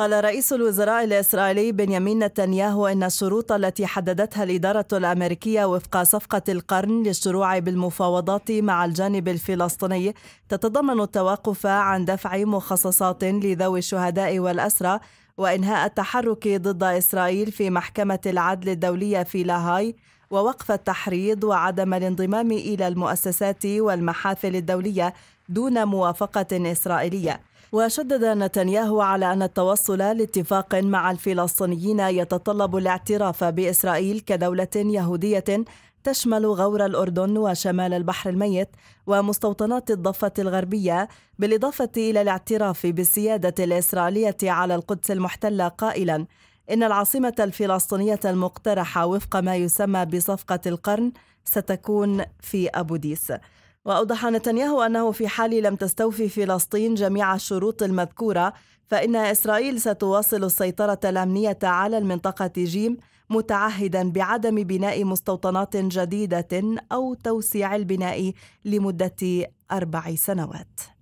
قال رئيس الوزراء الإسرائيلي بنيامين نتنياهو أن الشروط التي حددتها الإدارة الأمريكية وفق صفقة القرن للشروع بالمفاوضات مع الجانب الفلسطيني تتضمن التوقف عن دفع مخصصات لذوي الشهداء والأسرى وإنهاء التحرك ضد إسرائيل في محكمة العدل الدولية في لاهاي ووقف التحريض وعدم الانضمام إلى المؤسسات والمحافل الدولية دون موافقة إسرائيلية وشدد نتنياهو على أن التوصل لاتفاق مع الفلسطينيين يتطلب الاعتراف بإسرائيل كدولة يهودية تشمل غور الأردن وشمال البحر الميت ومستوطنات الضفة الغربية بالإضافة إلى الاعتراف بالسيادة الإسرائيلية على القدس المحتلة قائلا إن العاصمة الفلسطينية المقترحة وفق ما يسمى بصفقة القرن ستكون في أبو ديس وأوضح نتنياهو أنه في حال لم تستوفي فلسطين جميع الشروط المذكورة فإن إسرائيل ستواصل السيطرة الأمنية على المنطقة جيم متعهدا بعدم بناء مستوطنات جديدة أو توسيع البناء لمدة أربع سنوات